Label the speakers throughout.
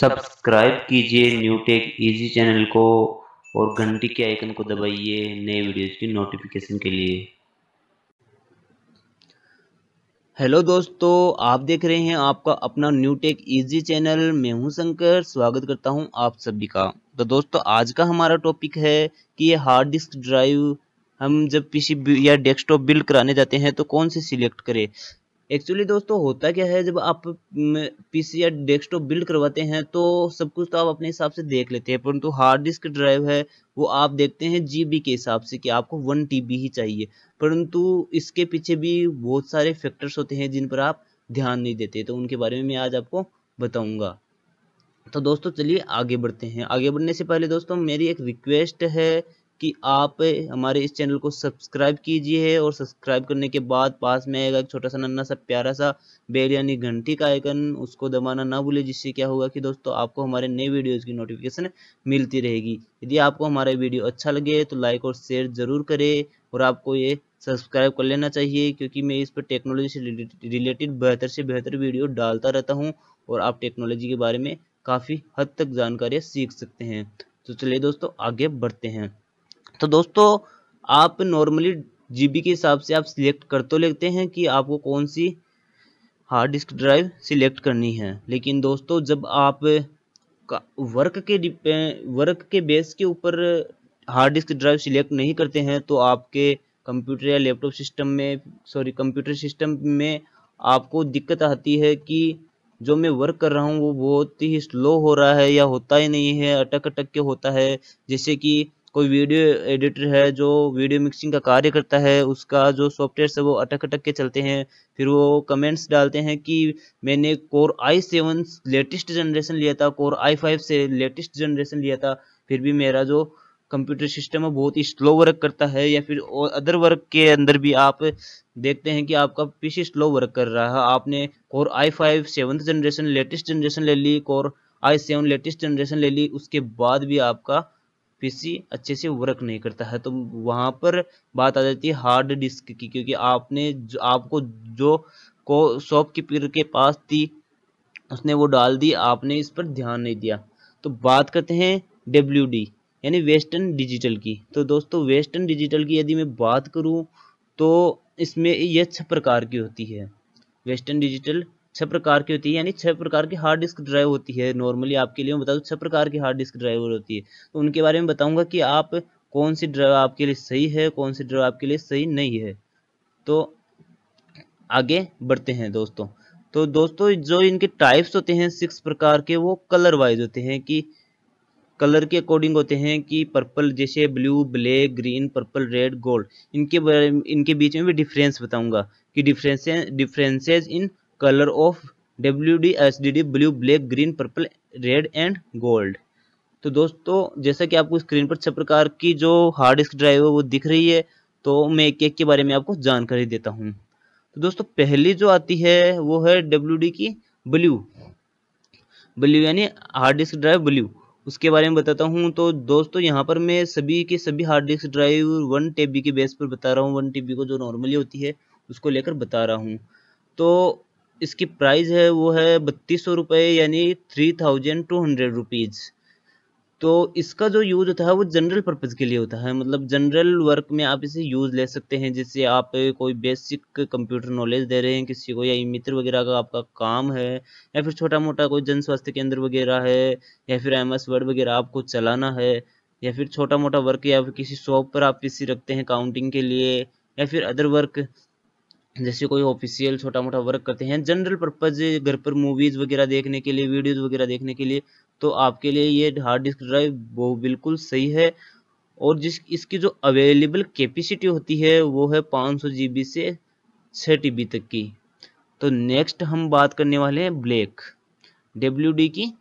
Speaker 1: subscribe कीजिए Newtech easy channel को और घंटी के आइकन को दबाइए नए वीडियोस की नोटिफिकेशन के लिए हेलो दोस्तों आप देख रहे हैं आपका अपना न्यूटेक इजी चैनल मैं हूं शंकर स्वागत करता हूं आप सभी का तो दोस्तों आज का हमारा टॉपिक है कि ये हार्ड डिस्क ड्राइव हम जब पीसी या डेस्कटॉप बिल्ड कराने जाते हैं तो कौन से सिलेक्ट करें एक्चुअली दोस्तों होता क्या है जब आप पीसी या डेस्कटॉप बिल्ड करवाते हैं तो सब कुछ तो आप अपने हिसाब से देख लेते हैं परंतु हार्ड डिस्क ड्राइव है वो आप देखते हैं जीबी के हिसाब से कि आपको वन टीबी ही चाहिए परंतु इसके पीछे भी बहुत सारे फैक्टर्स होते हैं जिन पर आप ध्यान नहीं देते तो उनके बारे में मैं आज आपको बताऊँगा तो दोस्तों चलिए आगे बढ़ते हैं आगे बढ़ने से पहले दोस्तों मेरी एक रिक्वेस्ट है कि आप हमारे इस चैनल को सब्सक्राइब कीजिए और सब्सक्राइब करने के बाद पास में आएगा एक छोटा सा नन्ना सा प्यारा सा बेल यानी घंटी का आइकन उसको दबाना ना भूले जिससे क्या होगा कि दोस्तों आपको हमारे नए वीडियोज़ की नोटिफिकेशन मिलती रहेगी यदि आपको हमारा वीडियो अच्छा लगे तो लाइक और शेयर ज़रूर करें और आपको ये सब्सक्राइब कर लेना चाहिए क्योंकि मैं इस पर टेक्नोलॉजी से रिलेटेड बेहतर से बेहतर वीडियो डालता रहता हूँ और आप टेक्नोलॉजी के बारे में काफ़ी हद तक जानकारियाँ सीख सकते हैं तो चलिए दोस्तों आगे बढ़ते हैं तो दोस्तों आप नॉर्मली जीबी के हिसाब से आप सिलेक्ट कर तो लेते हैं कि आपको कौन सी हार्ड डिस्क ड्राइव सिलेक्ट करनी है लेकिन दोस्तों जब आप का वर्क के वर्क के बेस के ऊपर हार्ड डिस्क ड्राइव सिलेक्ट नहीं करते हैं तो आपके कंप्यूटर या लैपटॉप सिस्टम में सॉरी कंप्यूटर सिस्टम में आपको दिक्कत आती है कि जो मैं वर्क कर रहा हूँ वो बहुत ही स्लो हो रहा है या होता ही नहीं है अटक अटक के होता है जैसे कि कोई वीडियो एडिटर है जो वीडियो मिक्सिंग का कार्य करता है उसका जो सॉफ्टवेयर है वो अटक अटक के चलते हैं फिर वो कमेंट्स डालते हैं कि मैंने core i seven latest generation लिया था कोर आई फाइव से लेटेस्ट जनरेशन लिया था फिर भी मेरा जो कंप्यूटर सिस्टम है बहुत ही स्लो वर्क करता है या फिर अदर वर्क के अंदर भी आप देखते हैं कि आपका पीसी स्लो वर्क कर रहा है आपने core i five seventh generation latest generation ले ली core i seven latest generation ले ली उसके बाद भी आपका पीसी अच्छे से वर्क नहीं करता है तो वहाँ पर बात आ जाती है हार्ड डिस्क की क्योंकि आपने जो आपको जो को शॉपकीपर के पास थी उसने वो डाल दी आपने इस पर ध्यान नहीं दिया तो बात करते हैं डब्ल्यू डी यानी वेस्टर्न डिजिटल की तो दोस्तों वेस्टर्न डिजिटल की यदि मैं बात करूँ तो इसमें ये छह प्रकार की होती है वेस्टर्न डिजिटल छह प्रकार की होती है यानी छह प्रकार की हार्ड डिस्क ड्राइव होती है नॉर्मली आपके लिए मैं बता दूँ छह प्रकार की हार्ड डिस्क ड्राइव होती है तो उनके बारे में बताऊंगा कि आप कौन सी ड्राइव आपके लिए सही है कौन सी ड्राइव आपके लिए सही नहीं है तो आगे बढ़ते हैं दोस्तों तो दोस्तों जो इनके टाइप्स होते हैं सिक्स प्रकार के वो कलर वाइज होते हैं कि कलर के अकॉर्डिंग होते हैं कि पर्पल जैसे blue black green purple red gold इनके इनके बीच में भी डिफरेंस बताऊंगा कि differences differences in colour of W D S D D blue black green purple red and gold तो दोस्तों जैसा कि आपको स्क्रीन पर छह प्रकार की जो हार्ड डिस्क ड्राइव है वो दिख रही है तो मैं एक एक के बारे में आपको जानकारी देता हूँ तो दोस्तों पहली जो आती है वो है डब्ल्यू डी की ब्लू ब्लू यानी हार्ड डिस्क ड्राइव ब्लू उसके बारे में बताता हूँ तो दोस्तों यहाँ पर मैं सभी के सभी hard disk drive one TB के बेस पर बता रहा हूँ वन टेबी को जो नॉर्मली होती है उसको लेकर बता रहा हूँ तो इसकी प्राइस है वो है बत्तीस सौ रुपये यानी three thousand two hundred rupees तो इसका जो यूज़ होता है वो जनरल पर्पज़ के लिए होता है मतलब जनरल वर्क में आप इसे यूज़ ले सकते हैं जैसे आप कोई बेसिक कंप्यूटर नॉलेज दे रहे हैं किसी को या मित्र वगैरह का आपका काम है या फिर छोटा मोटा कोई जन स्वास्थ्य केंद्र वगैरह है या फिर एम एस वर्ड वगैरह आपको चलाना है या फिर छोटा मोटा वर्क या फिर किसी शॉप पर आप इसे रखते हैं काउंटिंग के लिए या फिर अदर वर्क जैसे कोई ऑफिशियल छोटा मोटा वर्क करते हैं जनरल पर्पज़ घर पर मूवीज़ वगैरह देखने के लिए वीडियोज़ वगैरह देखने के लिए तो आपके लिए ये हार्ड डिस्क ड्राइव वो बिल्कुल सही है और जिस इसकी जो अवेलेबल कैपेसिटी होती है वो है पाँच सौ जी से छः टी तक की तो नेक्स्ट हम बात करने वाले हैं ब्लैक डब्ल्यू की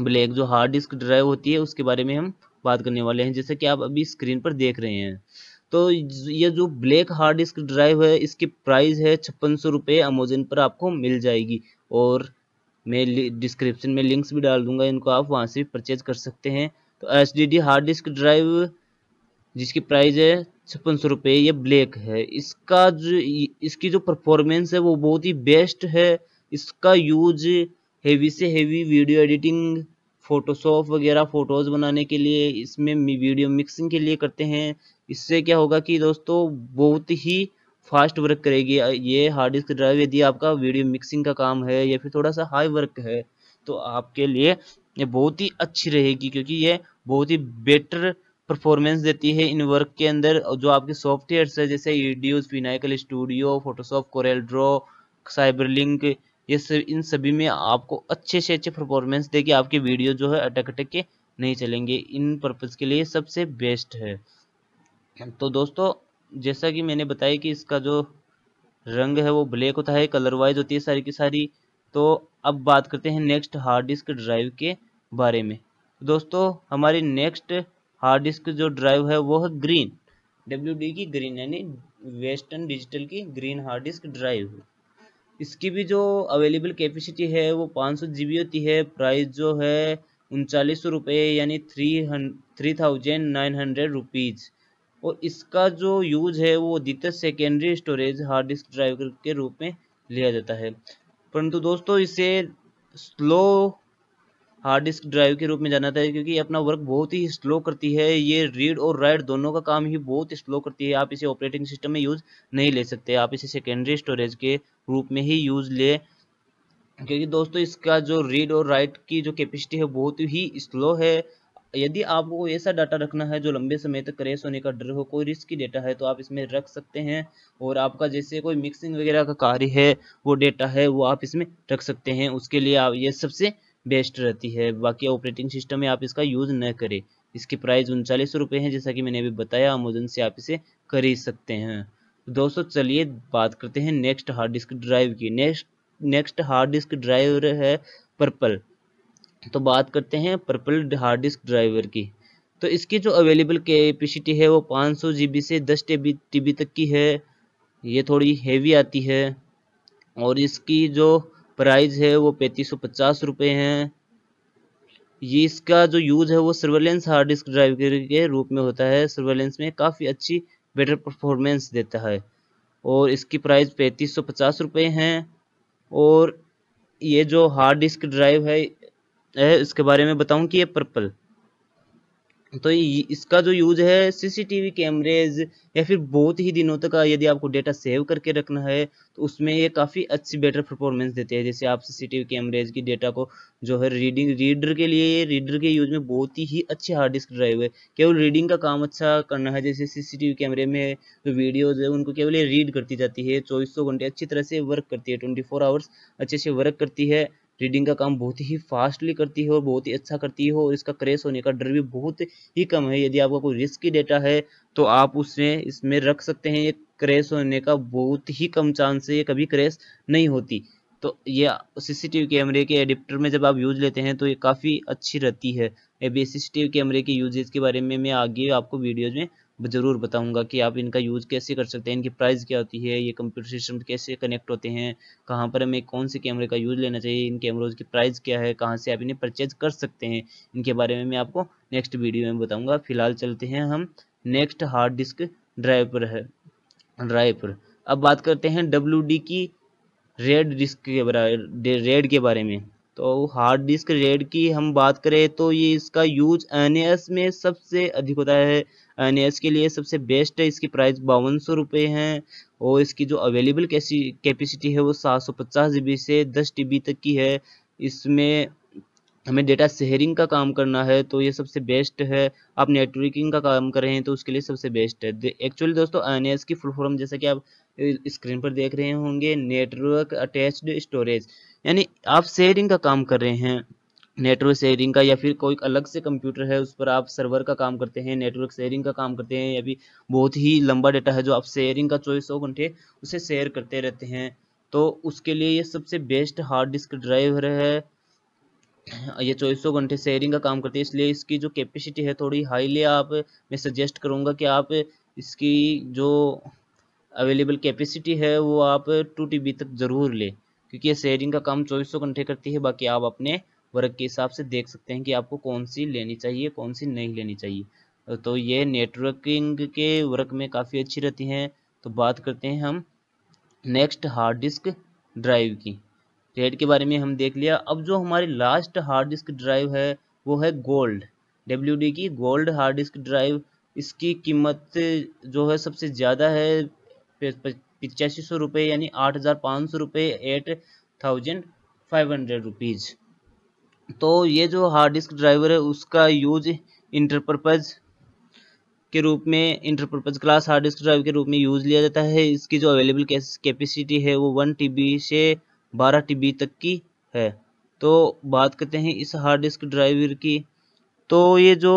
Speaker 1: ब्लैक जो हार्ड डिस्क ड्राइव होती है उसके बारे में हम बात करने वाले हैं जैसे कि आप अभी स्क्रीन पर देख रहे हैं तो ये जो ब्लैक हार्ड डिस्क ड्राइव है इसकी प्राइस है छप्पन सौ रुपये अमेजन पर आपको मिल जाएगी और मैं डिस्क्रिप्शन में लिंक्स भी डाल दूंगा इनको आप वहाँ से भी परचेज कर सकते हैं तो एस हार्ड डिस्क ड्राइव जिसकी प्राइस है छप्पन सौ रुपये ये ब्लैक है इसका जो इसकी जो परफॉर्मेंस है वो बहुत ही बेस्ट है इसका यूज हेवी से हेवी वीडियो एडिटिंग फोटोशॉप वगैरह फ़ोटोज़ बनाने के लिए इसमें वीडियो मिक्सिंग के लिए करते हैं इससे क्या होगा कि दोस्तों बहुत ही फास्ट वर्क करेगी ये हार्ड डिस्क ड्राइव यदि आपका वीडियो मिक्सिंग का काम है या फिर थोड़ा सा हाई वर्क है तो आपके लिए ये बहुत ही अच्छी रहेगी क्योंकि ये बहुत ही बेटर परफॉर्मेंस देती है इन वर्क के अंदर जो आपके सॉफ्टवेयर है जैसे ईडियोज फिनाइकल studio Photoshop Corel draw CyberLink ये सब इन सभी में आपको अच्छे से अच्छे परफॉर्मेंस देगी आपके वीडियो जो है अटक अटक के नहीं चलेंगे इन पर्पज़ के लिए सबसे बेस्ट है तो दोस्तों जैसा कि मैंने बताया कि इसका जो रंग है वो ब्लैक होता है कलर वाइज होती है सारी की सारी तो अब बात करते हैं नेक्स्ट हार्ड डिस्क ड्राइव के बारे में दोस्तों हमारी नेक्स्ट हार्ड डिस्क जो ड्राइव है वो है ग्रीन डब्ल्यू की ग्रीन यानी वेस्टर्न डिजिटल की ग्रीन हार्ड डिस्क ड्राइव इसकी भी जो अवेलेबल कैपेसिटी है वो पाँच सौ जी होती है प्राइस जो है उनचालीस सौ रुपये यानी three three thousand nine hundred rupees और इसका जो यूज है वो अधिकतर secondary storage hard disk drive के रूप में लिया जाता है परंतु दोस्तों इसे स्लो हार्ड डिस्क ड्राइव के रूप में जाना जाता है क्योंकि अपना वर्क बहुत ही स्लो करती है ये रीड और राइट दोनों का काम ही बहुत स्लो करती है आप इसे ऑपरेटिंग सिस्टम में यूज़ नहीं ले सकते आप इसे सेकेंडरी स्टोरेज के रूप में ही यूज़ ले क्योंकि दोस्तों इसका जो रीड और राइट की जो कैपेसिटी है बहुत ही स्लो है यदि आपको ऐसा डाटा रखना है जो लंबे समय तक क्रेश होने का डर हो कोई रिस्क की डेटा है तो आप इसमें रख सकते हैं और आपका जैसे कोई मिक्सिंग वगैरह का कार्य है वो डेटा है वो आप इसमें रख सकते हैं उसके लिए आप ये सबसे बेस्ट रहती है बाकी ऑपरेटिंग सिस्टम में आप इसका यूज़ न करें इसकी प्राइस उनचालीस रुपये है जैसा कि मैंने अभी बताया अमेजोन से आप इसे खरीद सकते हैं दोस्तों चलिए बात करते हैं नेक्स्ट हार्ड डिस्क ड्राइव की next next hard disk drive है पर्पल तो बात करते हैं पर्पल हार्ड डिस्क ड्राइवर की तो इसकी जो अवेलेबल कैपेसिटी है वो 500 जीबी से 10 टीबी तक की है ये थोड़ी हेवी आती है और इसकी जो प्राइस है वो पैंतीस सौ पचास रुपये हैं ये इसका जो यूज़ है वो सर्वेलेंस हार्ड डिस्क ड्राइव के रूप में होता है सर्वेलेंस में काफ़ी अच्छी बेटर परफॉर्मेंस देता है और इसकी प्राइस पैंतीस सौ पचास रुपये हैं और ये जो हार्ड डिस्क ड्राइव है है इसके बारे में बताऊं कि ये पर्पल तो इसका जो यूज है सीसीटीवी कैमरेज या फिर बहुत ही दिनों तक यदि आपको डेटा सेव करके रखना है तो उसमें ये काफ़ी अच्छी बेटर परफॉर्मेंस देते हैं जैसे आप सीसीटीवी कैमरेज की डेटा को जो है रीडिंग रीडर के लिए रीडर के यूज में बहुत ही अच्छी हार्ड डिस्क ड्राइव है केवल रीडिंग का काम अच्छा करना है जैसे सीसीटीवी कैमरे में जो वीडियोज है उनको केवल ये रीड करती जाती है चौबीसों घंटे अच्छी तरह से वर्क करती है ट्वेंटी आवर्स अच्छे से वर्क करती है रीडिंग का काम बहुत ही फास्टली करती है और बहुत ही अच्छा करती है और इसका क्रेश होने का डर भी बहुत ही कम है यदि आपका कोई रिस्की डेटा है तो आप उसमें इसमें रख सकते हैं ये क्रेश होने का बहुत ही कम चांस है ये कभी क्रेश नहीं होती तो ये सीसीटीवी कैमरे के एडिप्टर में जब आप यूज लेते हैं तो ये काफ़ी अच्छी रहती है ये सी कैमरे के यूजेज के बारे में मैं आगे आपको वीडियोज में ज़रूर बताऊंगा कि आप इनका यूज़ कैसे कर सकते हैं इनकी प्राइस क्या होती है ये कंप्यूटर सिस्टम कैसे कनेक्ट होते हैं कहाँ पर हमें कौन से कैमरे का यूज़ लेना चाहिए इन कैमरोज़ की प्राइस क्या है कहाँ से आप इन्हें परचेज कर सकते हैं इनके बारे में मैं आपको नेक्स्ट वीडियो में बताऊँगा फिलहाल चलते हैं हम नेक्स्ट हार्ड डिस्क ड्राइव पर है ड्राइव पर अब बात करते हैं डब्ल्यू की रेड डिस्क के बारे रेड के बारे में तो हार्ड डिस्क रेड की हम बात करें तो ये इसका यूज एन में सबसे अधिक होता है नेस के लिए सबसे बेस्ट है इसकी प्राइस बावन सौ रुपये है और इसकी जो अवेलेबल कैपेसिटी है वो सात सौ पचास जी से दस टी तक की है इसमें हमें डेटा शेयरिंग का काम करना है तो ये सबसे बेस्ट है आप नेटवर्किंग का काम कर रहे हैं तो उसके लिए सबसे बेस्ट है एक्चुअली दोस्तों एन की फुल फॉर्म जैसा कि आप स्क्रीन पर देख रहे होंगे नेटवर्क अटैच्ड स्टोरेज यानी आप शेयरिंग का काम कर रहे हैं नेटवर्क शेयरिंग का या फिर कोई अलग से कंप्यूटर है उस पर आप सर्वर का काम करते हैं नेटवर्क शेयरिंग का काम करते हैं या भी बहुत ही लंबा डाटा है जो आप शेयरिंग का चौबीसों घंटे उसे शेयर करते रहते हैं तो उसके लिए ये सबसे बेस्ट हार्ड डिस्क ड्राइवर है ये चौबीसों घंटे शेयरिंग का काम करती है इसलिए इसकी जो कैपेसिटी है थोड़ी हाईली आप मैं सजेस्ट करूँगा कि आप इसकी जो अवेलेबल कैपेसिटी है वो आप टू टी तक ज़रूर लें क्योंकि ये शेयरिंग का काम चौबीसों घंटे करती है बाकी आप अपने वर्ग के हिसाब से देख सकते हैं कि आपको कौन सी लेनी चाहिए कौन सी नहीं लेनी चाहिए तो ये नेटवर्किंग के वर्क में काफ़ी अच्छी रहती हैं तो बात करते हैं हम नेक्स्ट हार्ड डिस्क ड्राइव की रेट के बारे में हम देख लिया अब जो हमारी लास्ट हार्ड डिस्क ड्राइव है वो है गोल्ड डब्ल्यू की गोल्ड हार्ड डिस्क ड्राइव इसकी कीमत जो है सबसे ज़्यादा है पिचासी सौ रुपये यानी आठ हज़ार पाँच सौ रुपये eight thousand five hundred rupees तो ये जो हार्ड डिस्क ड्राइवर है उसका यूज इंटरपर्पज़ के रूप में enterprise class hard disk drive के रूप में यूज़ लिया जाता है इसकी जो अवेलेबल कैपेसिटी है वो वन टी से बारह टी तक की है तो बात करते हैं इस हार्ड डिस्क ड्राइवर की तो ये जो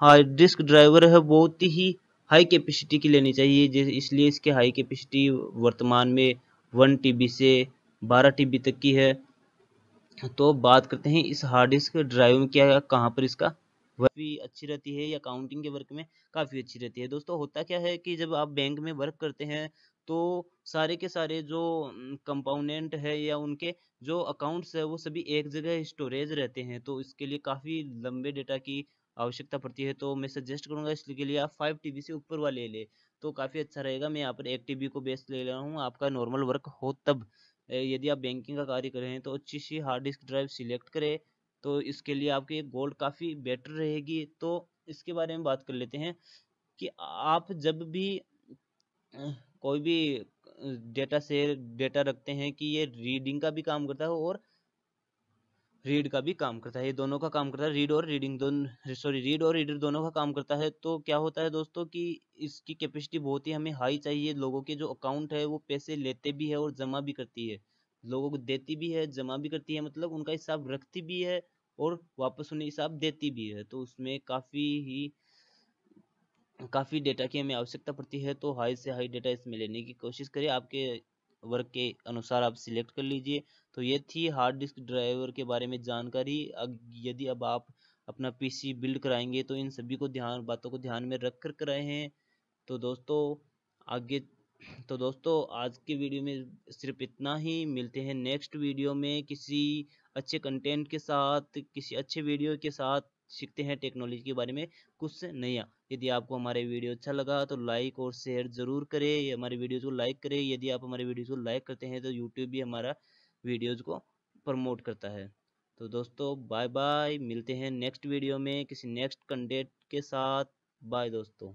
Speaker 1: हार्ड डिस्क ड्राइवर है बहुत ही हाई कैपेसिटी की लेनी चाहिए इसलिए इसके हाई कैपेसिटी वर्तमान में वन टी से बारह टी तक की है तो बात करते हैं इस हार्ड डिस्क ड्राइव में क्या कहाँ पर इसका वर्क भी अच्छी रहती है या काउंटिंग के वर्क में काफ़ी अच्छी रहती है दोस्तों होता क्या है कि जब आप बैंक में वर्क करते हैं तो सारे के सारे जो कंपाउनेंट है या उनके जो अकाउंट्स है वो सभी एक जगह स्टोरेज रहते हैं तो इसके लिए काफ़ी लंबे डेटा की आवश्यकता पड़ती है तो मैं सजेस्ट करूँगा इसके लिए आप फाइव टी से ऊपर वाले ले तो काफ़ी अच्छा रहेगा मैं यहाँ पर एक टी को बेस्ट ले रहा हूँ आपका नॉर्मल वर्क हो तब यदि आप बैंकिंग का कार्य कर रहे हैं तो अच्छी सी हार्ड डिस्क ड्राइव सिलेक्ट करें तो इसके लिए आपके गोल्ड काफ़ी बेटर रहेगी तो इसके बारे में बात कर लेते हैं कि आप जब भी कोई भी डेटा से डेटा रखते हैं कि ये रीडिंग का भी काम करता है और रीड का भी काम करता है ये दोनों का काम करता है रीड और रीडिंग दोनों सॉरी रीड और रीडर दोनों का काम करता है तो क्या होता है दोस्तों कि इसकी कैपेसिटी बहुत ही हमें हाई चाहिए लोगों के जो अकाउंट है वो पैसे लेते भी है और जमा भी करती है लोगों को देती भी है जमा भी करती है मतलब उनका हिसाब रखती भी है और वापस उन्हें हिसाब देती भी है तो उसमें काफ़ी ही काफ़ी डेटा की हमें आवश्यकता पड़ती है तो हाई से हाई डेटा इसमें लेने की कोशिश करें आपके वर्क के अनुसार आप सिलेक्ट कर लीजिए तो ये थी हार्ड डिस्क ड्राइवर के बारे में जानकारी अब यदि अब आप अपना पीसी बिल्ड कराएंगे तो इन सभी को ध्यान बातों को ध्यान में रख कर कराए हैं तो दोस्तों आगे तो दोस्तों आज के वीडियो में सिर्फ इतना ही मिलते हैं नेक्स्ट वीडियो में किसी अच्छे कंटेंट के साथ किसी अच्छे वीडियो के साथ सीखते हैं टेक्नोलॉजी के बारे में कुछ नया यदि आपको हमारे वीडियो अच्छा लगा तो लाइक और शेयर ज़रूर करें हमारे वीडियोज़ को लाइक करें यदि आप हमारे वीडियोज़ को लाइक करते हैं तो यूट्यूब भी हमारा वीडियोज़ को प्रमोट करता है तो दोस्तों बाय बाय मिलते हैं नेक्स्ट वीडियो में किसी नेक्स्ट कंटेंट के साथ बाय दोस्तों